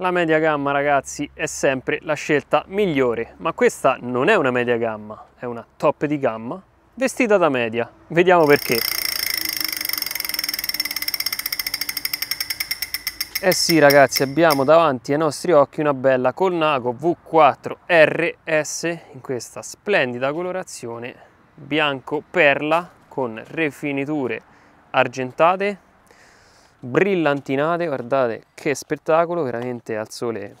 La media gamma ragazzi è sempre la scelta migliore, ma questa non è una media gamma, è una top di gamma vestita da media. Vediamo perché. Eh sì ragazzi, abbiamo davanti ai nostri occhi una bella Colnago V4 RS in questa splendida colorazione bianco perla con rifiniture argentate brillantinate, guardate che spettacolo, veramente al sole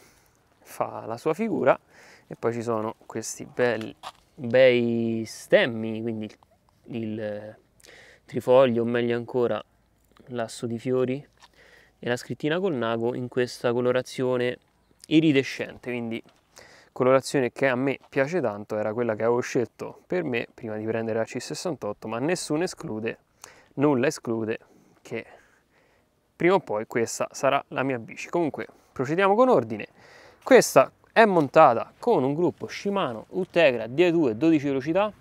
fa la sua figura e poi ci sono questi belli, bei stemmi, quindi il, il eh, trifoglio, o meglio ancora l'asso di fiori e la scrittina col nago in questa colorazione iridescente, quindi colorazione che a me piace tanto, era quella che avevo scelto per me prima di prendere la C68, ma nessuno esclude, nulla esclude che prima o poi questa sarà la mia bici. Comunque procediamo con ordine. Questa è montata con un gruppo Shimano Utegra D2 12 velocità,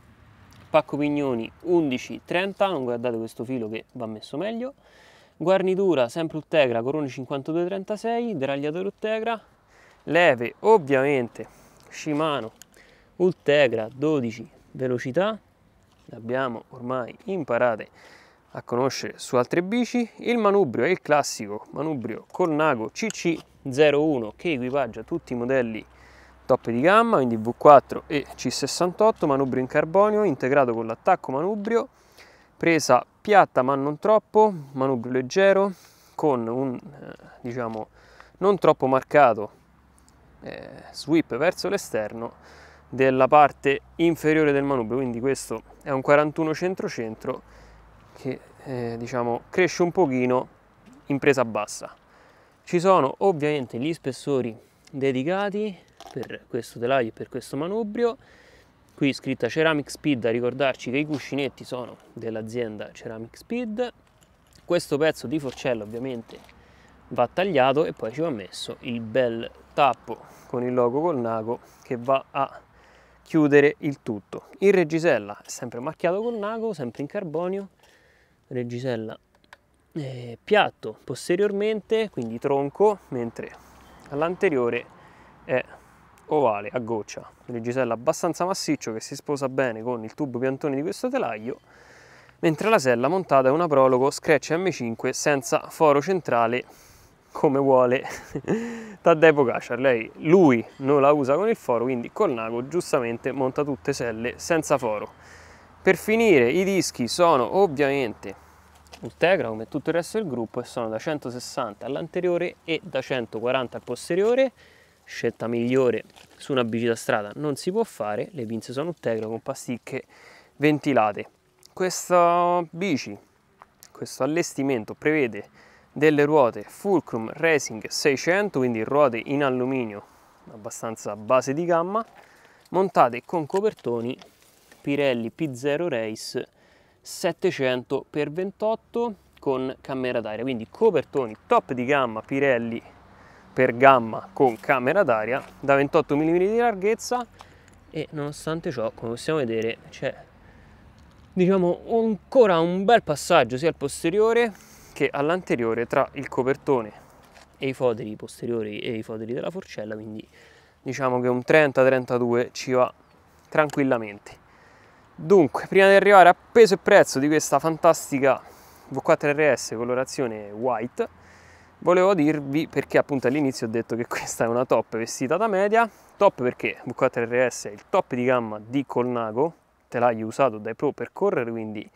pacco pignoni 1130, non guardate questo filo che va messo meglio, guarnitura sempre Ultegra corone 5236, deragliatore Ultegra, leve ovviamente Shimano Ultegra 12 velocità, le abbiamo ormai imparate a conoscere su altre bici. Il manubrio è il classico manubrio col Nago CC01 che equipaggia tutti i modelli top di gamma, quindi V4 e C68, manubrio in carbonio integrato con l'attacco manubrio, presa piatta ma non troppo, manubrio leggero con un eh, diciamo non troppo marcato eh, sweep verso l'esterno della parte inferiore del manubrio, quindi questo è un 41 centro centro che eh, diciamo cresce un pochino in presa bassa. Ci sono ovviamente gli spessori dedicati per questo telaio e per questo manubrio. Qui scritta Ceramic Speed a ricordarci che i cuscinetti sono dell'azienda Ceramic Speed. Questo pezzo di forcella ovviamente va tagliato e poi ci va messo il bel tappo con il logo col nago che va a chiudere il tutto. Il reggisella è sempre marchiato col nago, sempre in carbonio regisella eh, piatto posteriormente, quindi tronco, mentre all'anteriore è ovale a goccia, regisella abbastanza massiccio che si sposa bene con il tubo piantone di questo telaio, mentre la sella montata è una prologo Scratch M5 senza foro centrale come vuole Taddei Pogacar, lei lui non la usa con il foro, quindi col Nago giustamente monta tutte selle senza foro. Per finire i dischi sono ovviamente Ultegra come tutto il resto del gruppo e sono da 160 all'anteriore e da 140 al posteriore scelta migliore su una bici da strada non si può fare, le pinze sono Ultegra con pasticche ventilate. Questa bici, questo allestimento prevede delle ruote Fulcrum Racing 600, quindi ruote in alluminio abbastanza base di gamma, montate con copertoni Pirelli P0 Race 700x28 con camera d'aria, quindi copertoni top di gamma Pirelli per gamma con camera d'aria da 28 mm di larghezza e nonostante ciò come possiamo vedere c'è diciamo ancora un bel passaggio sia al posteriore che all'anteriore tra il copertone e i foderi posteriori e i foderi della forcella quindi diciamo che un 30-32 ci va tranquillamente Dunque, prima di arrivare a peso e prezzo di questa fantastica V4 RS colorazione white, volevo dirvi perché appunto all'inizio ho detto che questa è una top vestita da media, top perché V4 RS è il top di gamma di Colnago, telai usato dai pro per correre, quindi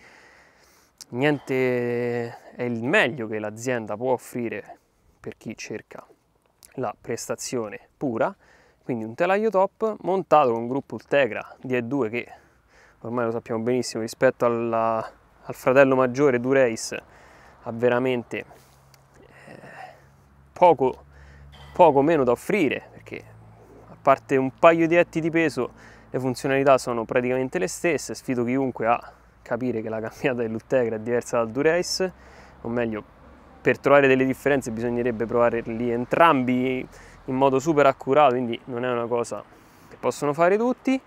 niente è il meglio che l'azienda può offrire per chi cerca la prestazione pura, quindi un telaio top montato con un gruppo Ultegra D2 che ormai lo sappiamo benissimo, rispetto alla, al fratello maggiore Dureis ha veramente eh, poco, poco meno da offrire, perché a parte un paio di etti di peso le funzionalità sono praticamente le stesse, sfido chiunque a capire che la cambiata dell'Ultegra è diversa dal Dureis, o meglio, per trovare delle differenze bisognerebbe provarli entrambi in modo super accurato, quindi non è una cosa che possono fare tutti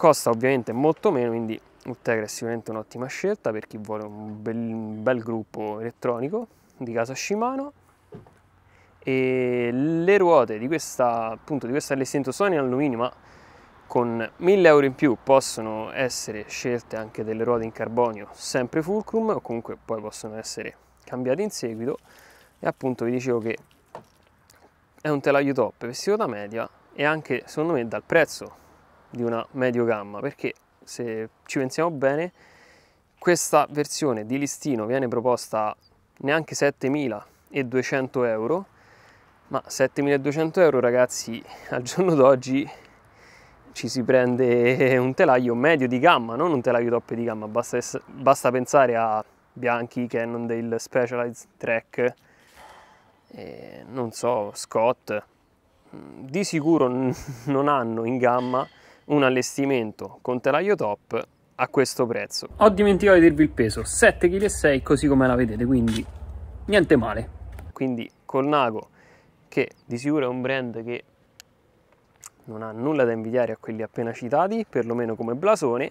costa ovviamente molto meno quindi Ultegra è sicuramente un'ottima scelta per chi vuole un bel, un bel gruppo elettronico di casa Shimano e le ruote di questa appunto di questa ls sono in alluminio ma con 1000 euro in più possono essere scelte anche delle ruote in carbonio sempre fulcrum o comunque poi possono essere cambiate in seguito e appunto vi dicevo che è un telaio top vestito da media e anche secondo me dal prezzo di una medio gamma perché se ci pensiamo bene questa versione di listino viene proposta neanche 7200 euro ma 7200 euro ragazzi al giorno d'oggi ci si prende un telaio medio di gamma non un telaio top di gamma basta, basta pensare a bianchi Cannondale Specialized track eh, non so Scott di sicuro non hanno in gamma un allestimento con telaio top a questo prezzo. Ho dimenticato di dirvi il peso, 7,6 kg così come la vedete, quindi niente male. Quindi col Nago, che di sicuro è un brand che non ha nulla da invidiare a quelli appena citati, perlomeno come blasone,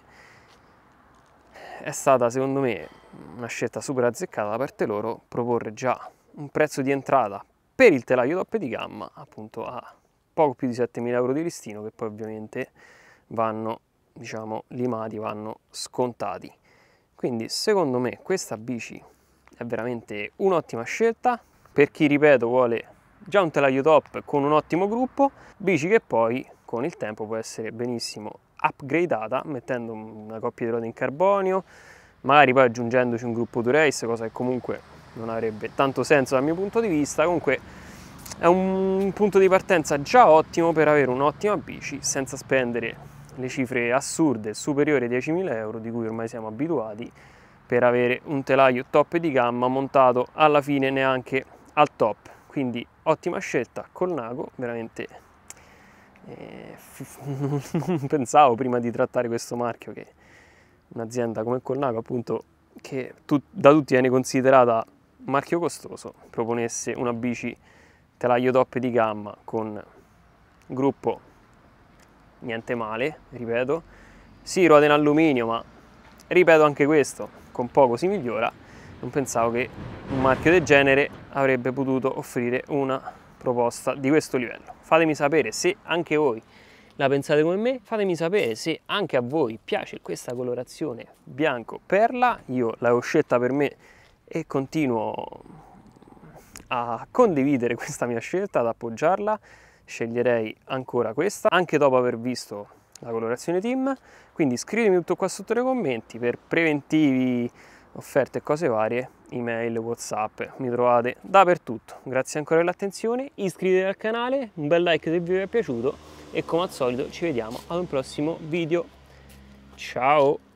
è stata secondo me una scelta super azzeccata da parte loro proporre già un prezzo di entrata per il telaio top di gamma appunto a poco più di 7.000 euro di listino che poi ovviamente vanno diciamo limati, vanno scontati. Quindi secondo me questa bici è veramente un'ottima scelta per chi ripeto vuole già un telaio top con un ottimo gruppo, bici che poi con il tempo può essere benissimo upgradata mettendo una coppia di ruote in carbonio, magari poi aggiungendoci un gruppo 2 race, cosa che comunque non avrebbe tanto senso dal mio punto di vista, comunque è un punto di partenza già ottimo per avere un'ottima bici senza spendere le cifre assurde superiori ai 10.000 euro di cui ormai siamo abituati per avere un telaio top di gamma montato alla fine neanche al top quindi ottima scelta col Nago veramente eh, non pensavo prima di trattare questo marchio che un'azienda come Colnago appunto che tu, da tutti viene considerata marchio costoso proponesse una bici telaio top di gamma con gruppo niente male, ripeto. Sì, ruote in alluminio, ma ripeto anche questo, con poco si migliora. Non pensavo che un marchio del genere avrebbe potuto offrire una proposta di questo livello. Fatemi sapere se anche voi la pensate come me, fatemi sapere se anche a voi piace questa colorazione bianco perla, io l'avevo scelta per me e continuo a condividere questa mia scelta, ad appoggiarla sceglierei ancora questa, anche dopo aver visto la colorazione team. Quindi scrivetemi tutto qua sotto nei commenti per preventivi, offerte e cose varie, email, whatsapp, mi trovate dappertutto. Grazie ancora per l'attenzione iscrivetevi al canale, un bel like se il video vi è piaciuto e come al solito ci vediamo ad un prossimo video. Ciao!